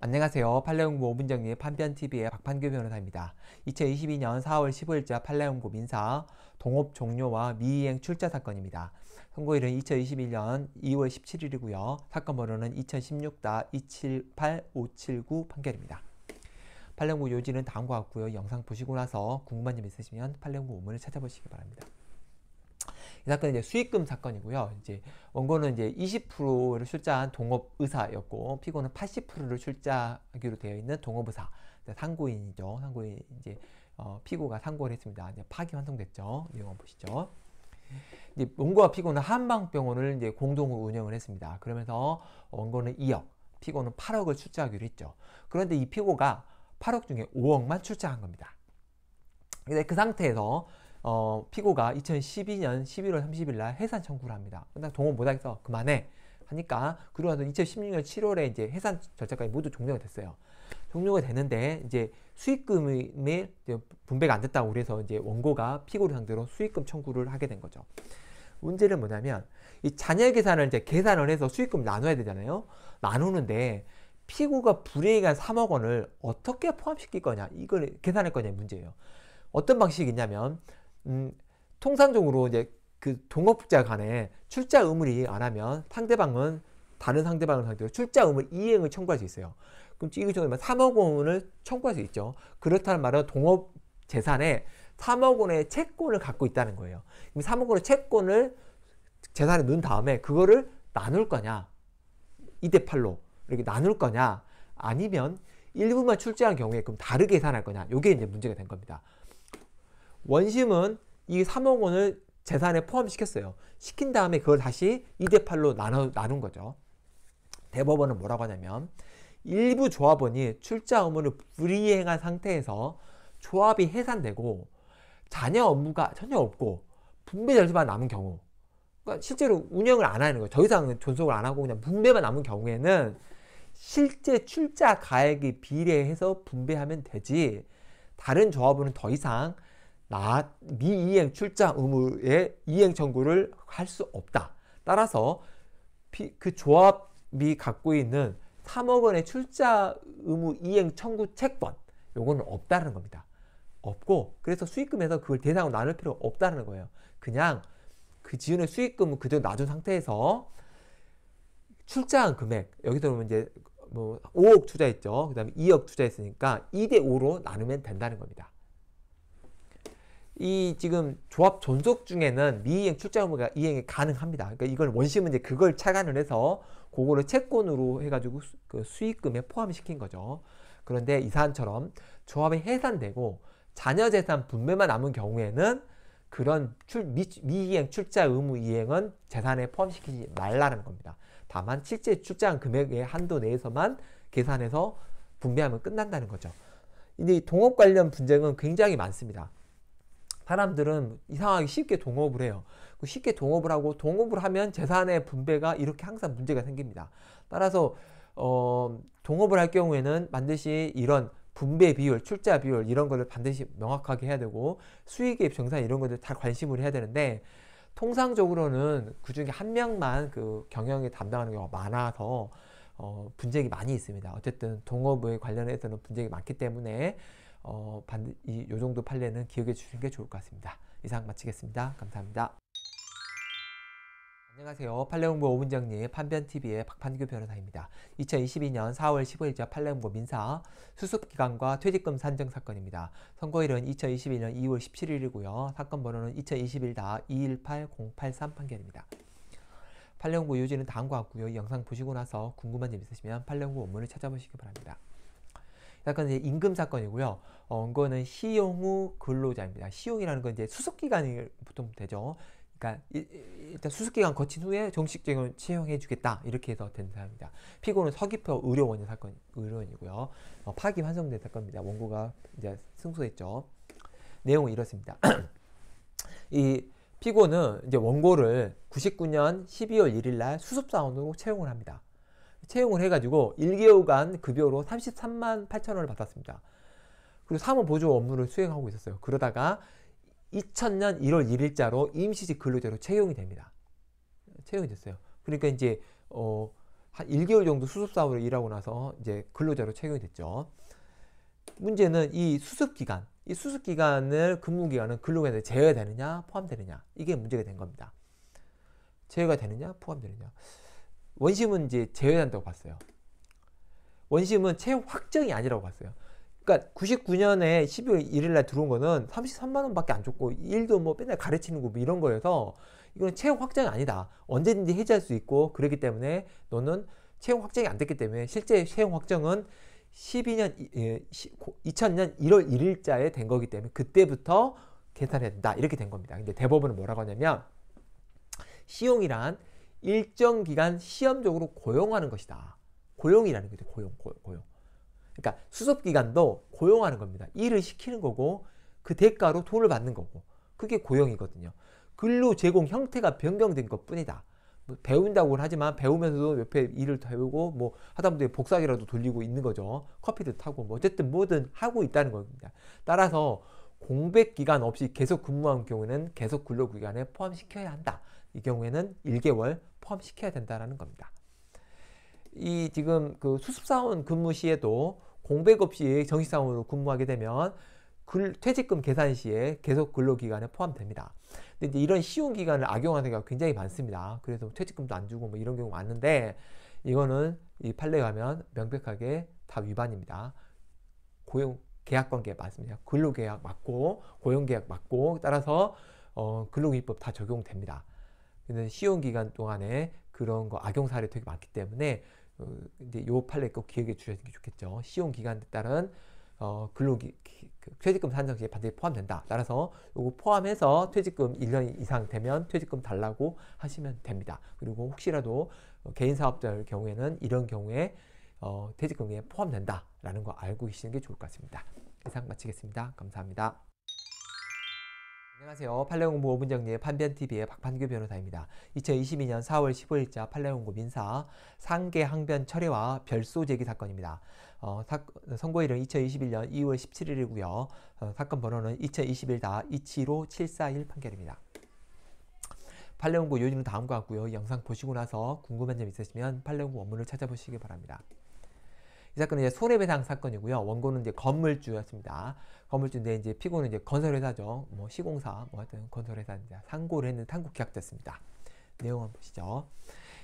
안녕하세요. 팔레옹고 5분 정리 판변TV의 박판규 변호사입니다. 2022년 4월 15일자 팔레옹고 민사 동업 종료와 미이행 출자 사건입니다. 선고일은 2021년 2월 17일이고요. 사건 번호는 2016-278579 판결입니다. 팔레옹고 요지는 다음과 같고요. 영상 보시고 나서 궁금한 점 있으시면 팔레옹고 오문을 찾아보시기 바랍니다. 이 사건은 이제 수익금 사건이고요. 이제 원고는 이제 20%를 출자한 동업의사였고 피고는 80%를 출자하기로 되어 있는 동업의사 상고인이죠. 상고인 이제 어, 피고가 상고를 했습니다. 이제 파기환송됐죠. 내용 보시죠. 이제 원고와 피고는 한방병원을 이제 공동으로 운영을 했습니다. 그러면서 원고는 2억, 피고는 8억을 출자하기로 했죠. 그런데 이 피고가 8억 중에 5억만 출자한 겁니다. 근데 그 상태에서 어, 피고가 2012년 11월 30일 날 해산 청구를 합니다. 근데 동원 못하겠어 그만해 하니까 그러고 서 2016년 7월에 이제 해산 절차까지 모두 종료가 됐어요. 종료가 되는데 이제 수익금이 분배가 안 됐다고 그래서 이제 원고가 피고를 상대로 수익금 청구를 하게 된 거죠. 문제는 뭐냐면 이 잔여 계산을 이제 계산을 해서 수익금 나눠야 되잖아요. 나누는데 피고가 불이익한 3억 원을 어떻게 포함시킬 거냐 이걸 계산할 거냐 문제예요. 어떤 방식이냐면 음, 통상적으로 이제 그 동업자 간에 출자 의무리 안 하면 상대방은 다른 상대방을 상대로 출자 의무 이행을 청구할 수 있어요. 그럼 이거 정도면 3억 원을 청구할 수 있죠. 그렇다는 말은 동업 재산에 3억 원의 채권을 갖고 있다는 거예요. 그럼 3억 원의 채권을 재산에 넣은 다음에 그거를 나눌 거냐? 2대 8로 이렇게 나눌 거냐? 아니면 일부만 출제한 경우에 그럼 다르게 계산할 거냐? 이게 이제 문제가 된 겁니다. 원심은 이 3억 원을 재산에 포함시켰어요. 시킨 다음에 그걸 다시 2대 8로 나눠, 나눈 거죠. 대법원은 뭐라고 하냐면 일부 조합원이 출자 의무를 불이행한 상태에서 조합이 해산되고 자녀 업무가 전혀 없고 분배 절차만 남은 경우 그러니까 실제로 운영을 안 하는 거예요. 더 이상 존속을 안 하고 그냥 분배만 남은 경우에는 실제 출자 가액이 비례해서 분배하면 되지 다른 조합원은 더 이상 나, 미이행 출자 의무의 이행 청구를 할 수 없다. 따라서 피, 그 조합이 갖고 있는 3억 원의 출자 의무 이행 청구 채권 요거는 없다는 겁니다. 없고 그래서 수익금에서 그걸 대상으로 나눌 필요 없다는 거예요. 그냥 그 지은의 수익금은 그대로 놔둔 상태에서 출자한 금액 여기서 보면 이제 뭐 5억 투자했죠. 그 다음에 2억 투자했으니까 2대 5로 나누면 된다는 겁니다. 이 지금 조합 존속 중에는 미이행 출자 의무가 이행이 가능합니다. 그러니까 이걸 원심은 이제 그걸 착안을 해서 그거를 채권으로 해가지고 수, 그 수익금에 포함시킨 거죠. 그런데 이 사안처럼 조합이 해산되고 자녀 재산 분배만 남은 경우에는 그런 출, 미, 이행 출자 의무 이행은 재산에 포함시키지 말라는 겁니다. 다만 실제 출자한 금액의 한도 내에서만 계산해서 분배하면 끝난다는 거죠. 근데 이 동업 관련 분쟁은 굉장히 많습니다. 사람들은 이상하게 쉽게 동업을 해요. 그 쉽게 동업을 하고 동업을 하면 재산의 분배가 이렇게 항상 문제가 생깁니다. 따라서 어, 동업을 할 경우에는 반드시 이런 분배 비율, 출자 비율 이런 것을 반드시 명확하게 해야 되고 수익의 정산 이런 것들 다 관심을 해야 되는데 통상적으로는 그 중에 한 명만 그 경영에 담당하는 경우가 많아서 어, 분쟁이 많이 있습니다. 어쨌든 동업에 관련해서는 분쟁이 많기 때문에 어, 이, 요 정도 판례는 기억해 주시는 게 좋을 것 같습니다. 이상 마치겠습니다. 감사합니다. 안녕하세요. 판례홍보 5분장님 판변TV의 박판규 변호사입니다. 2022년 4월 15일자 판례홍보 민사 수습기간과 퇴직금 산정 사건입니다. 선고일은 2021년 2월 17일이고요. 사건 번호는 2021-218-083 판결입니다. 판례홍보 요지는 다음과 같고요. 영상 보시고 나서 궁금한 점 있으시면 판례홍보 원문을 찾아보시기 바랍니다. 약간 이제 임금 사건이고요. 어, 이거는 시용 후 근로자입니다. 시용이라는 건 이제 수습기간이 보통 되죠. 그러니까 일단 수습기간 거친 후에 정식적으로 채용해주겠다 이렇게 해서 된 사람입니다. 피고는 서귀포 의료원인 사건 의료원이고요. 어, 파기 환송된 사건입니다. 원고가 이제 승소했죠. 내용은 이렇습니다. 이 피고는 이제 원고를 99년 12월 1일 날 수습사원으로 채용을 합니다. 채용을 해가지고 1개월간 급여로 33만 8천 원을 받았습니다. 그리고 사무 보조 업무를 수행하고 있었어요. 그러다가 2000년 1월 1일자로 임시직 근로자로 채용이 됩니다. 채용이 됐어요. 그러니까 이제 어, 한 1개월 정도 수습사업으로 일하고 나서 이제 근로자로 채용이 됐죠. 문제는 이 수습기간, 이 수습기간을 근무기간은 근로기간에 제외되느냐 포함되느냐 이게 문제가 된 겁니다. 제외가 되느냐 포함되느냐 원심은 이제 제외한다고 봤어요. 원심은 채용 확정이 아니라고 봤어요. 그러니까 99년에 12월 1일 날 들어온 거는 33만 원밖에 안 줬고 일도 뭐 맨날 가르치는 거뭐 이런 거여서 이건 채용 확정이 아니다. 언제든지 해지할 수 있고 그렇기 때문에 너는 채용 확정이 안 됐기 때문에 실제 채용 확정은 12년 2000년 예, 1월 1일자에 된 거기 때문에 그때부터 계산해야 된다 이렇게 된 겁니다. 근데 대법원은 뭐라고 하냐면 시용이란 일정 기간 시험적으로 고용하는 것이다. 고용이라는 거죠. 고용, 고용. 그러니까 수습 기간도 고용하는 겁니다. 일을 시키는 거고 그 대가로 돈을 받는 거고 그게 고용이거든요. 근로 제공 형태가 변경된 것뿐이다. 뭐 배운다고는 하지만 배우면서도 옆에 일을 배우고 뭐 하다못해 복사기라도 돌리고 있는 거죠. 커피도 타고 뭐 어쨌든 뭐든 하고 있다는 겁니다. 따라서 공백 기간 없이 계속 근무한 경우는 계속 근로 기간에 포함시켜야 한다. 이 경우에는 1개월 포함시켜야 된다는 겁니다. 이 지금 그 수습사원 근무 시에도 공백 없이 정식사원으로 근무하게 되면 퇴직금 계산 시에 계속 근로기간에 포함됩니다. 근데 이런 쉬운 기간을 악용하는 경우가 굉장히 많습니다. 그래서 뭐 퇴직금도 안 주고 뭐 이런 경우 많은데 이거는 이 판례에 가면 명백하게 다 위반입니다. 고용 계약 관계 맞습니다. 근로계약 맞고 고용계약 맞고 따라서 어, 근로기법 다 적용됩니다. 그는 시험 기간 동안에 그런 거 악용 사례 되게 많기 때문에 어, 이제 요 판례 꼭 기억해 주시는 게 좋겠죠. 시험 기간에 따른 어, 근로기 그 퇴직금 산정시에 반드시 포함된다. 따라서 요거 포함해서 퇴직금 1년 이상 되면 퇴직금 달라고 하시면 됩니다. 그리고 혹시라도 어, 개인 사업자의 경우에는 이런 경우에 어, 퇴직금에 포함된다라는 거 알고 계시는 게 좋을 것 같습니다. 이상 마치겠습니다. 감사합니다. 안녕하세요. 팔레옹고 5분 정리의 판변TV의 박판규 변호사입니다. 2022년 4월 15일자 팔레옹고 민사 상계 항변 철회와 별소 제기 사건입니다. 어, 사, 선고일은 2021년 2월 17일이고요. 어, 사건 번호는 2 0 2 1 2 7 7 4 1 판결입니다. 팔레옹고 요지는 다음과 같고요. 영상 보시고 나서 궁금한 점 있으시면 팔레옹고 원문을 찾아보시기 바랍니다. 이 사건은 이제 손해배상 사건이고요. 원고는 이제 건물주였습니다. 건물주인데 이제 피고는 이제 건설회사죠. 뭐 시공사, 뭐 하여튼 건설회사 이제 상고를 했는 탄국계약자였습니다. 내용 한번 보시죠.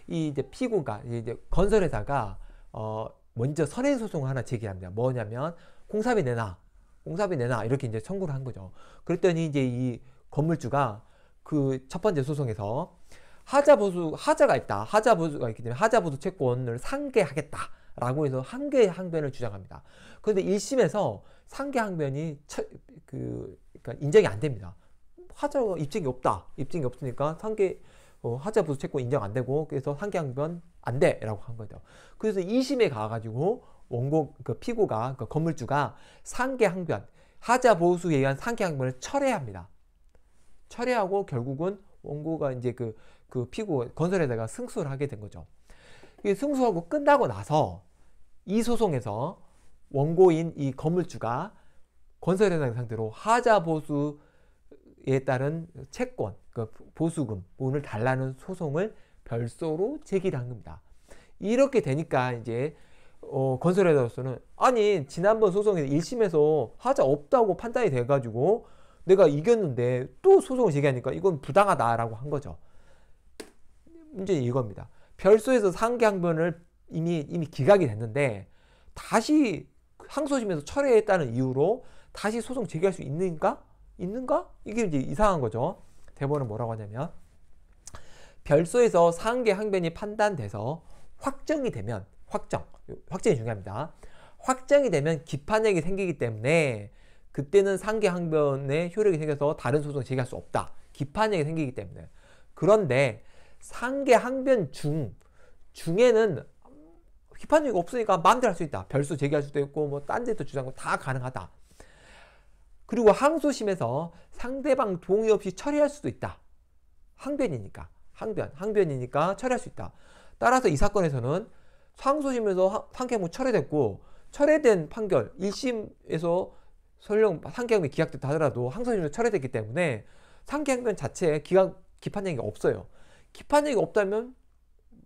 이 이제 피고가 이제 건설회사가 어 먼저 선행 소송을 하나 제기합니다. 뭐냐면 공사비 내놔, 공사비 내놔 이렇게 이제 청구를 한 거죠. 그랬더니 이제 이 건물주가 그 첫 번째 소송에서 하자 보수 하자가 있다. 하자 보수가 있기 때문에 하자 보수 채권을 상계하겠다. 라고 해서 한 개의 항변을 주장합니다. 그런데 1심에서 상계 항변이 처, 그, 그러니까 인정이 안 됩니다. 하자 입증이 없다. 입증이 없으니까 상계 어, 하자 부수 채권 인정 안 되고 그래서 상계 항변 안 돼라고 한 거죠. 그래서 2심에 가가지고 원고 그 피고가 그 건물주가 상계 항변 하자 보수에 의한 상계 항변을 철회합니다. 철회하고 결국은 원고가 이제 그, 그 피고 건설회사가 승소를 하게 된 거죠. 승소하고 끝나고 나서 이 소송에서 원고인 이 건물주가 건설 현장 상대로 하자 보수에 따른 채권, 그 보수금 돈을 달라는 소송을 별도로 제기한 겁니다. 이렇게 되니까 이제 어, 건설회사로서는 아니 지난번 소송에서 1심에서 하자 없다고 판단이 돼가지고 내가 이겼는데 또 소송을 제기하니까 이건 부당하다라고 한 거죠. 문제는 이겁니다. 별소에서 상계 항변을 이미 이미 기각이 됐는데 다시 항소심에서 철회했다는 이유로 다시 소송 제기할 수 있는가? 있는가? 이게 이제 이상한 거죠. 대법은 뭐라고 하냐면 별소에서 상계 항변이 판단돼서 확정이 되면 확정 확정이 중요합니다. 확정이 되면 기판액이 생기기 때문에 그때는 상계 항변의 효력이 생겨서 다른 소송 제기할 수 없다. 기판액이 생기기 때문에 그런데 상계 항변 중 중에는 비판적이 없으니까 마음대로 할 수 있다. 별수 제기할 수도 있고 뭐 딴 데도 주장하고 다 가능하다. 그리고 항소심에서 상대방 동의 없이 처리할 수도 있다. 항변이니까. 항변. 항변이니까 처리할 수 있다. 따라서 이 사건에서는 항소심에서 상계형이 철회됐고 철회된 판결 1심에서 설령 상계형이 기각됐다 하더라도 항소심에서 철회됐기 때문에 상계형변 자체에 기각 기판력이 없어요. 기판 적이 없다면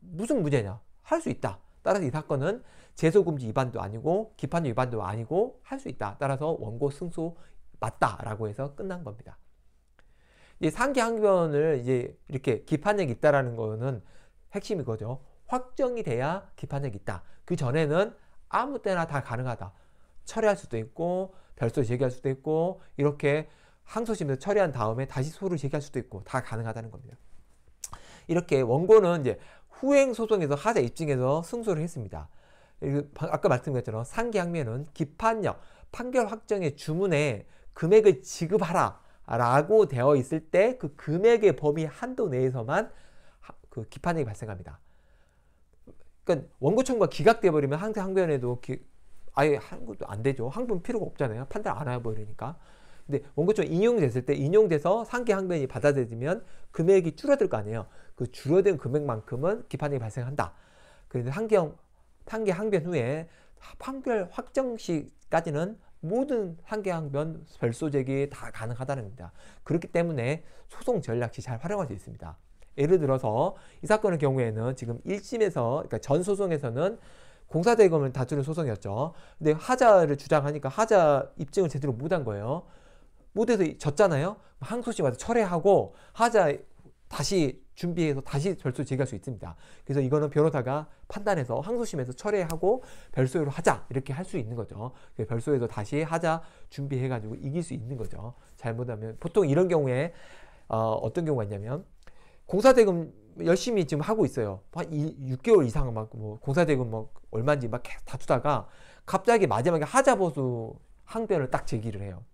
무슨 문제냐? 할 수 있다. 따라서 이 사건은 재소금지 위반도 아니고 기판 위반도 아니고 할 수 있다. 따라서 원고 승소 맞다라고 해서 끝난 겁니다. 이 상기 항변을 이제 이렇게 기판력이 있다라는 거는 핵심이거죠. 확정이 돼야 기판력이 있다. 그 전에는 아무 때나 다 가능하다. 처리할 수도 있고 별소 제기할 수도 있고 이렇게 항소심에서 처리한 다음에 다시 소를 제기할 수도 있고 다 가능하다는 겁니다. 이렇게 원고는 이제 후행 소송에서 하자 입증해서 승소를 했습니다. 아까 말씀드렸잖 상기항면은 기판력 판결 확정의 주문에 금액을 지급하라 라고 되어 있을 때 그 금액의 범위 한도 내에서만 그 기판력이 발생합니다. 그러니까 원고 청구가 기각돼 버리면 항상 항변에도 기, 아예 항구도 안 되죠. 항변 필요가 없잖아요. 판단 안 해버리니까. 근데 원고처럼 인용됐을 때 인용돼서 상계 항변이 받아들이면 금액이 줄어들 거 아니에요. 그 줄어든 금액만큼은 기판이 발생한다. 그래서 상기, 상기 항변 후에 판결 확정 시까지는 모든 상계항변별소재기다 가능하다는 겁니다. 그렇기 때문에 소송 전략시 잘 활용할 수 있습니다. 예를 들어서 이 사건의 경우에는 지금 1심에서 그러니까 전 소송에서는 공사대금을 다투는 소송이었죠. 근데 하자를 주장하니까 하자 입증을 제대로 못 한 거예요. 못해서 졌잖아요. 항소심 와서 철회하고 하자 다시 준비해서 다시 별소 제기할 수 있습니다. 그래서 이거는 변호사가 판단해서 항소심에서 철회하고 별소로 하자 이렇게 할 수 있는 거죠. 그 별소에서 다시 하자 준비해가지고 이길 수 있는 거죠. 잘못하면 보통 이런 경우에 어, 어떤 경우가 있냐면 공사대금 열심히 지금 하고 있어요. 한 6개월 이상 막 뭐 공사대금 뭐 얼마인지 막 계속 다투다가 갑자기 마지막에 하자보수 항변을 딱 제기를 해요.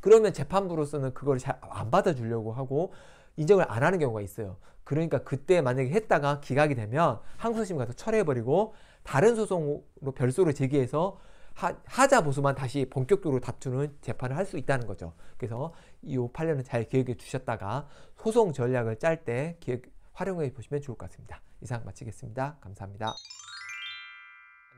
그러면 재판부로서는 그걸 잘 안 받아주려고 하고 인정을 안 하는 경우가 있어요. 그러니까 그때 만약에 했다가 기각이 되면 항소심 가서 철회해버리고 다른 소송으로 별소를 제기해서 하, 자 보수만 다시 본격적으로 다투는 재판을 할 수 있다는 거죠. 그래서 이 판례는 잘 기억해 주셨다가 소송 전략을 짤 때 활용해 보시면 좋을 것 같습니다. 이상 마치겠습니다. 감사합니다.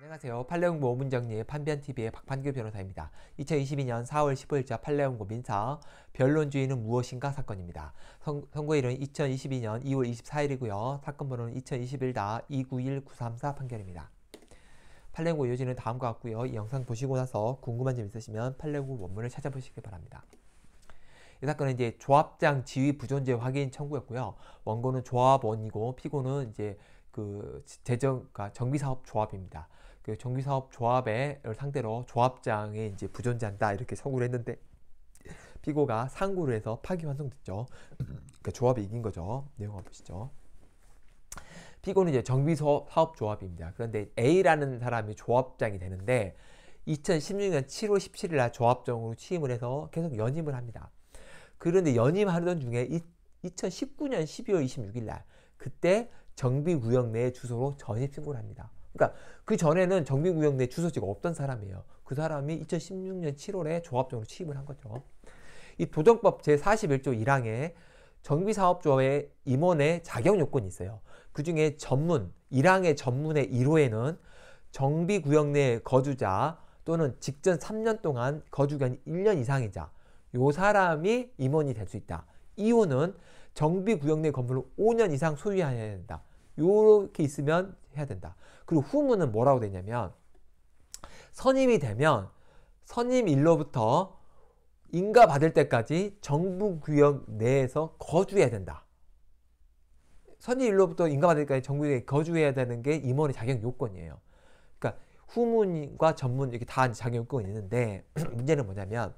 안녕하세요. 팔레옹고 5문 정리 판변TV의 박판규 변호사입니다. 2022년 4월 15일자 팔레옹고 민사 변론주의는 무엇인가 사건입니다. 선, 선고일은 2022년 2월 24일이고요. 사건 번호는 2021-291934 판결입니다. 팔레옹고 요지는 다음과 같고요. 이 영상 보시고 나서 궁금한 점 있으시면 팔레옹고 원문을 찾아보시기 바랍니다. 이 사건은 이제 조합장 지위 부존재 확인 청구였고요. 원고는 조합원이고 피고는 이제 그 재정 그러니까 정비사업 조합입니다. 그 전기사업 조합에 상대로 조합장의 이제 부존재한다 이렇게 서구를 했는데 피고가 상구를 해서 파기환송됐죠. 그 그러니까 조합이 이긴 거죠. 내용 보시죠. 피고는 이제 정비사업 조합입니다. 그런데 A라는 사람이 조합장이 되는데 2016년 7월 17일 날 조합장으로 취임을 해서 계속 연임을 합니다. 그런데 연임하던 중에 2019년 12월 26일 날 그때 정비구역 내 주소로 전입 신고를 합니다. 그러니까 그 전에는 정비구역내 주소지가 없던 사람이에요. 그 사람이 2016년 7월에 조합적으로취임을한 거죠. 이 도정법 제41조 1항에 정비사업조의 임원의 자격 요건이 있어요. 그 중에 전문, 1항의 전문의 1호에는 정비구역 내 거주자 또는 직전 3년 동안 거주기간이 1년 이상이자 요 사람이 임원이 될 수 있다. 2호는 정비구역 내 건물을 5년 이상 소유해야 된다. 요렇게 있으면 해야 된다. 그리고 후문은 뭐라고 되냐면 선임이 되면 선임 일로부터 인가 받을 때까지 정부 구역 내에서 거주해야 된다. 선임 일로부터 인가 받을 때까지 정부 구역에 거주해야 되는 게 임원의 자격 요건이에요. 그러니까 후문과 전문 이렇게 다 자격 요건이 있는데 문제는 뭐냐면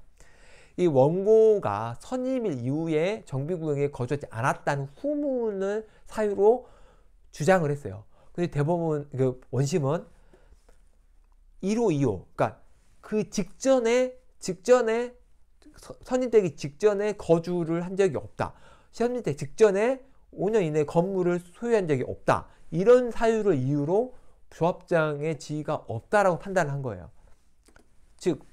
이 원고가 선임일 이후에 정비구역에 거주하지 않았다는 후문을 사유로 주장을 했어요. 근데 대법원 그 원심은 1호, 2호. 그러니까 그 직전에 직전에 선임되기 직전에 거주를 한 적이 없다. 선임되기 직전에 5년 이내 건물을 소유한 적이 없다. 이런 사유를 이유로 조합장의 지위가 없다라고 판단한 거예요. 즉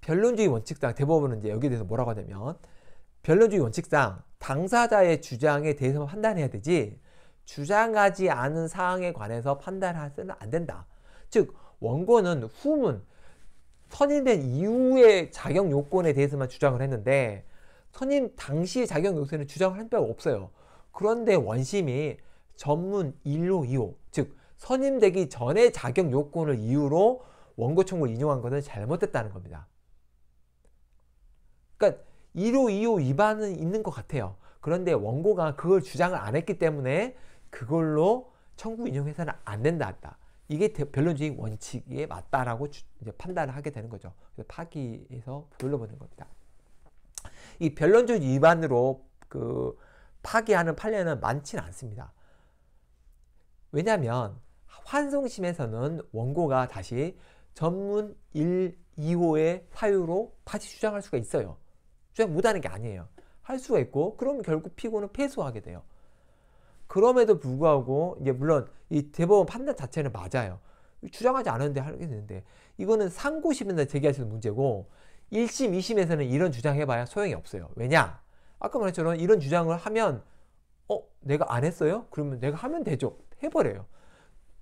변론주의 원칙상 대법원은 이제 여기에 대해서 뭐라고 하냐면 변론주의 원칙상 당사자의 주장에 대해서 판단해야 되지 주장하지 않은 사항에 관해서 판단해서는 안 된다. 즉 원고는 후문, 선임된 이후의 자격 요건에 대해서만 주장을 했는데 선임 당시의 자격 요건을 주장을 한 바가 없어요. 그런데 원심이 전문 1호 2호 즉 선임되기 전에 자격 요건을 이유로 원고 청구를 인용한 것은 잘못됐다는 겁니다. 그러니까 1호 2호 위반은 있는 것 같아요. 그런데 원고가 그걸 주장을 안 했기 때문에 그걸로 청구 인용 회사는 안 된다. 이게 변론주의 원칙에 맞다라고 주, 판단을 하게 되는 거죠. 그래서 파기해서 돌려보는 겁니다. 이 변론주의 위반으로 그 파기하는 판례는 많지는 않습니다. 왜냐하면 환송심에서는 원고가 다시 전문 1, 2호의 사유로 다시 주장할 수가 있어요. 주장 못하는 게 아니에요. 할 수가 있고 그러 결국 피고는 패소하게 돼요. 그럼에도 불구하고 이게 물론 이 대법원 판단 자체는 맞아요. 주장하지 않은데 하겠는데 이거는 상고심에서 제기하시는 문제고 1심, 2심에서는 이런 주장해봐야 소용이 없어요. 왜냐? 아까 말한 처럼 이런 주장을 하면 어? 내가 안 했어요? 그러면 내가 하면 되죠. 해버려요.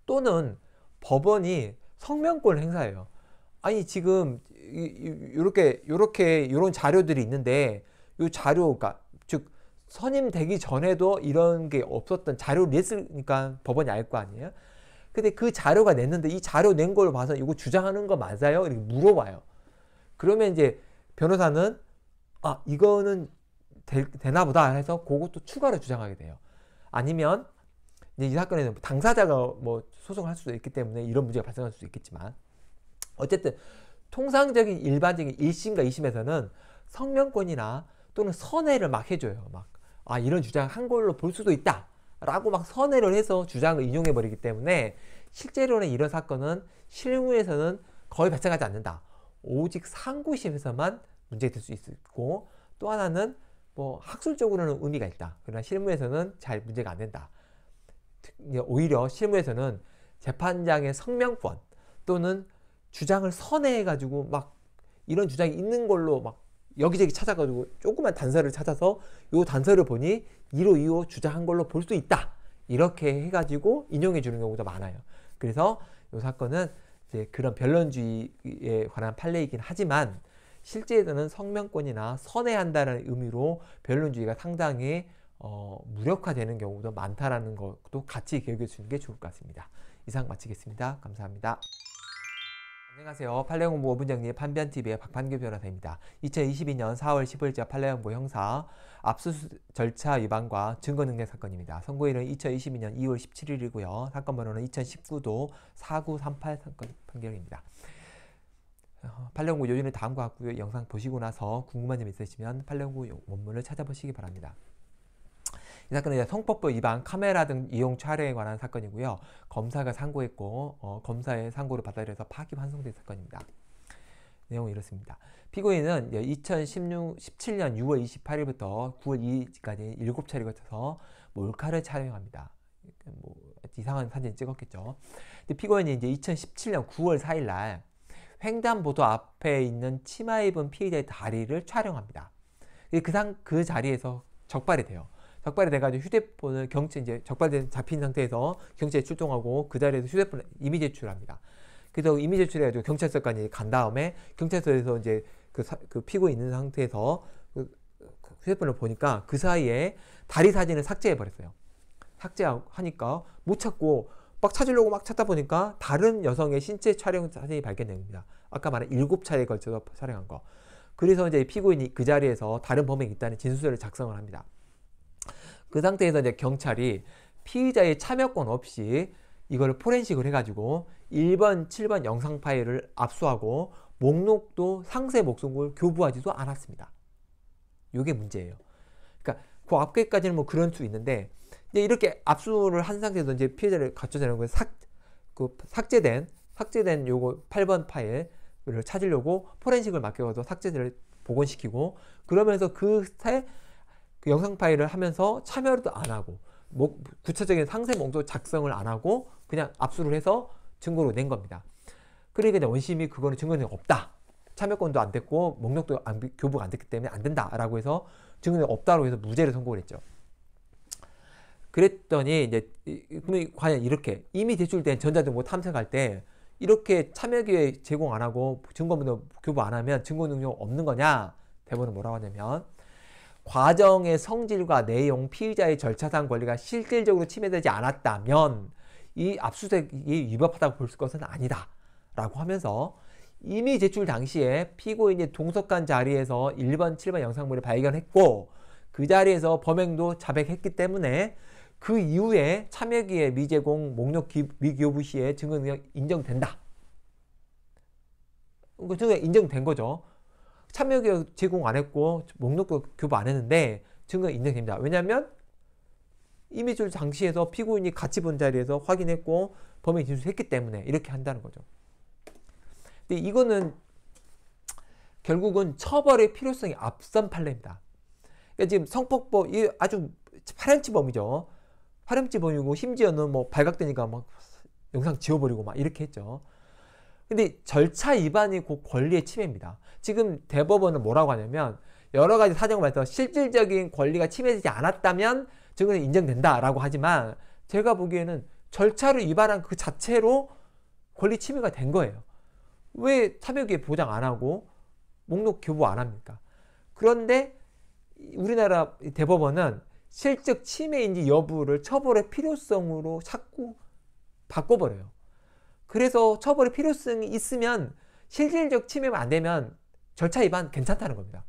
또는 법원이 성명권을 행사해요. 아니 지금 이렇게 이렇게 이런 자료들이 있는데 이 자료 그러니까 선임되기 전에도 이런 게 없었던 자료를 냈으니까 법원이 알 거 아니에요. 근데 그 자료가 냈는데 이 자료 낸 걸 봐서 이거 주장하는 거 맞아요? 이렇게 물어봐요. 그러면 이제 변호사는 아 이거는 되, 되나 보다 해서 그것도 추가로 주장하게 돼요. 아니면 이제 이 사건에는 뭐 당사자가 뭐 소송을 할 수도 있기 때문에 이런 문제가 발생할 수도 있겠지만 어쨌든 통상적인 일반적인 일심과이심에서는 성명권이나 또는 선회를 막 해줘요. 막아 이런 주장 한 걸로 볼 수도 있다 라고 막 선회를 해서 주장을 인용해 버리기 때문에 실제로는 이런 사건은 실무에서는 거의 발생하지 않는다 오직 상고심에서만 문제될수 있고 또 하나는 뭐 학술적으로는 의미가 있다 그러나 실무에서는 잘 문제가 안 된다 오히려 실무에서는 재판장의 성명권 또는 주장을 선회해 가지고 막 이런 주장이 있는 걸로 막 여기저기 찾아가지고 조그만 단서를 찾아서 요 단서를 보니 2로 2호 주장한 걸로 볼 수 있다. 이렇게 해가지고 인용해 주는 경우도 많아요. 그래서 요 사건은 이제 그런 변론주의에 관한 판례이긴 하지만 실제에서는 성명권이나 선회한다는 의미로 변론주의가 상당히 어, 무력화되는 경우도 많다라는 것도 같이 기억해 주는 게 좋을 것 같습니다. 이상 마치겠습니다. 감사합니다. 안녕하세요. 판례공부 5분정리 판변TV의 박판규 변호사입니다. 2022년 4월 15일자 판례공부 형사 압수수 절차 위반과 증거능력 사건입니다. 선고일은 2022년 2월 17일이고요. 사건 번호는 2019도 4938 사건 판결입니다. 판례공부 요지는 다음과 같고요. 영상 보시고 나서 궁금한 점 있으시면 판례공부 원문을 찾아보시기 바랍니다. 사건은 이제 성폭법 위반 카메라 등 이용 촬영에 관한 사건이고요. 검사가 상고했고 어, 검사의 상고를 받아들여서 파기환송된 사건입니다. 내용은 이렇습니다. 피고인은 2 0 1 7년 6월 28일부터 9월 2일까지 7차례 걸쳐서 몰카를 촬영합니다. 그러니까 뭐 이상한 사진 찍었겠죠. 근데 피고인이 이제 2017년 9월 4일 날 횡단보도 앞에 있는 치마 입은 피해자의 다리를 촬영합니다. 그, 상, 그 자리에서 적발이 돼요. 적발이 돼가지고 휴대폰을 경체 이제 적발된 잡힌 상태에서 경찰에 출동하고 그 자리에서 휴대폰 이미 제출합니다. 그래서 이미 제출해가지고 경찰서까지 간 다음에 경찰서에서 이제 그, 사, 그 피고 있는 상태에서 그, 그 휴대폰을 보니까 그 사이에 다리 사진을 삭제해 버렸어요. 삭제하니까 못 찾고 막 찾으려고 막 찾다 보니까 다른 여성의 신체 촬영 사진이 발견됩니다 아까 말한 일곱 차례에 걸쳐서 촬영한 거. 그래서 이제 피고인이 그 자리에서 다른 범행이 있다는 진술서를 작성을 합니다. 그 상태에서 이제 경찰이 피의자의 참여권 없이 이걸 포렌식을 해가지고 1번, 7번 영상 파일을 압수하고 목록도 상세 목록을 교부하지도 않았습니다. 이게 문제예요. 그러니까 그 앞에까지는 뭐 그럴 수 있는데 이제 이렇게 압수를 한 상태에서 이제 피해자를 갖춰내는 건삭 그 삭제된 삭제된 요거 8번 파일을 찾으려고 포렌식을 맡겨서 삭제를 복원시키고 그러면서 그새 그 영상 파일을 하면서 참여를안 하고 뭐 구체적인 상세 목록 작성을 안 하고 그냥 압수를 해서 증거로 낸 겁니다. 그러니까 이제 원심이 그거는 증거는 없다. 참여권도 안 됐고 목록도 안, 교부가 안 됐기 때문에 안 된다라고 해서 증거는 없다로 해서 무죄를 선고를 했죠. 그랬더니 이제 과연 이렇게 이미 제출된 전자정보 탐색할 때 이렇게 참여기회 제공 안 하고 증거물도 교부 안 하면 증거 능력 없는 거냐? 대법원은 뭐라고 하냐면 과정의 성질과 내용, 피의자의 절차상 권리가 실질적으로 침해되지 않았다면 이 압수수색이 위법하다고 볼 것은 아니다. 라고 하면서 이미 제출 당시에 피고인이 동석한 자리에서 1번, 7번 영상물을 발견했고 그 자리에서 범행도 자백했기 때문에 그 이후에 참여기의 미제공 목록 미교부 시에 증언 인정된다. 증언 인정된 거죠. 참여교육 제공 안 했고 목록도 교부 안 했는데 증거 가 인정됩니다. 왜냐하면 이미줄 당시에서 피고인이 같이 본 자리에서 확인했고 범행 진술했기 때문에 이렇게 한다는 거죠. 근데 이거는 결국은 처벌의 필요성이 앞선 판례입니다. 그러니까 지금 성폭법 이 아주 파렴치범이죠. 파렴치범이고 심지어는 뭐 발각되니까 막 영상 지워버리고 막 이렇게 했죠. 근데 절차 위반이 곧 권리의 침해입니다. 지금 대법원은 뭐라고 하냐면 여러 가지 사정을 말서 실질적인 권리가 침해되지 않았다면 증언이 인정된다라고 하지만 제가 보기에는 절차를 위반한 그 자체로 권리 침해가 된 거예요. 왜 차벽에 보장 안 하고 목록 교부 안 합니까? 그런데 우리나라 대법원은 실적 침해인지 여부를 처벌의 필요성으로 자꾸 바꿔버려요. 그래서 처벌의 필요성이 있으면 실질적 침해가 안 되면 절차 위반 괜찮다는 겁니다.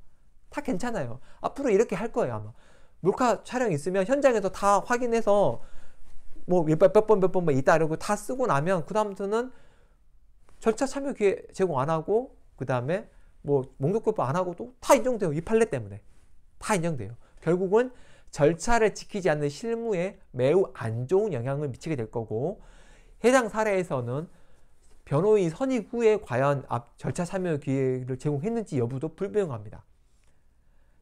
다 괜찮아요. 앞으로 이렇게 할 거예요, 아마. 몰카 촬영 있으면 현장에서 다 확인해서 뭐몇번몇번몇번 몇 번, 있다 이러고 다 쓰고 나면 그다음부터는 절차 참여 기회 제공 안 하고 그다음에 뭐 목격급부 안 하고도 다 인정돼요. 이 판례 때문에. 다 인정돼요. 결국은 절차를 지키지 않는 실무에 매우 안 좋은 영향을 미치게 될 거고 해당 사례에서는 변호인 선임 후에 과연 앞 절차 참여 기회를 제공했는지 여부도 불명합니다.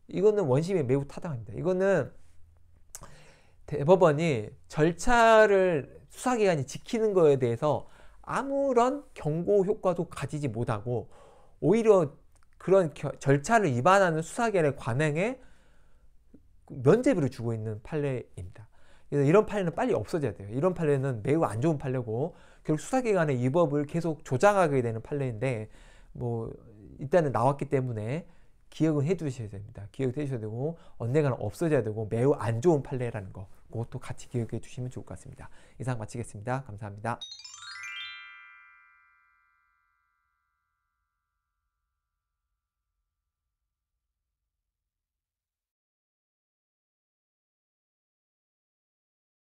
이거는 원심에 매우 타당합니다. 이거는 대법원이 절차를 수사기관이 지키는 거에 대해서 아무런 경고 효과도 가지지 못하고 오히려 그런 겨, 절차를 위반하는 수사기관의 관행에 면죄부를 주고 있는 판례입니다. 이런 판례는 빨리 없어져야 돼요. 이런 판례는 매우 안 좋은 판례고 결국 수사기관의 위법을 계속 조장하게 되는 판례인데 뭐 일단은 나왔기 때문에 기억은 해두셔야 됩니다. 기억해 주셔야 되고 언젠가는 없어져야 되고 매우 안 좋은 판례라는 거 그것도 같이 기억해 주시면 좋을 것 같습니다. 이상 마치겠습니다. 감사합니다.